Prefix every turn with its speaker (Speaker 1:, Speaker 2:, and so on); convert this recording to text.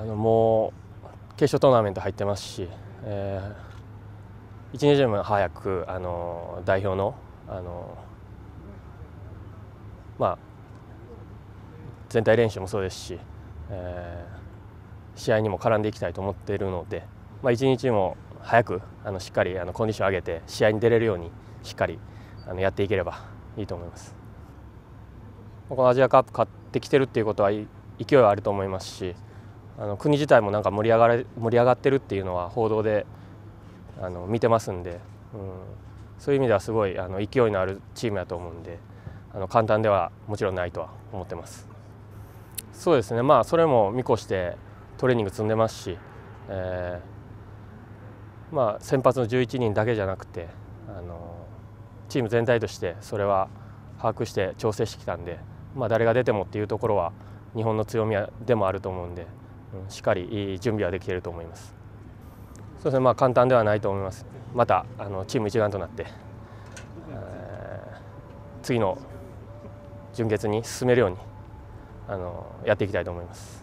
Speaker 1: あのもう決勝トーナメント入ってますし、えー、1、2時も早くあの代表のあの、まあ、全体練習もそうですし、えー、試合にも絡んでいきたいと思っているので、まあ、1日も早くあのしっかりあのコンディション上げて試合に出れるようにしっかりあのやっていければいいと思います。このアジアカップ勝ってきてるっていうことは勢いはあると思いますしあの国自体もなんか盛り上がれ盛り上がってるっていうのは報道であの見てますんで、うん、そういう意味ではすごいあの勢いのあるチームやと思うんであの簡単ではもちろんないとは思ってます。そうですねまあそれも見越してトレーニング積んでますし、えー、まあ、先発の11人だけじゃなくてあのチーム全体としてそれは把握して調整してきたんで、まあ、誰が出てもっていうところは日本の強みでもあると思うんで。しっかり準備はできていると思います。そうですね、まあ、簡単ではないと思います。またあのチーム一丸となって、えー、次の準決に進めるようにあのやっていきたいと思います。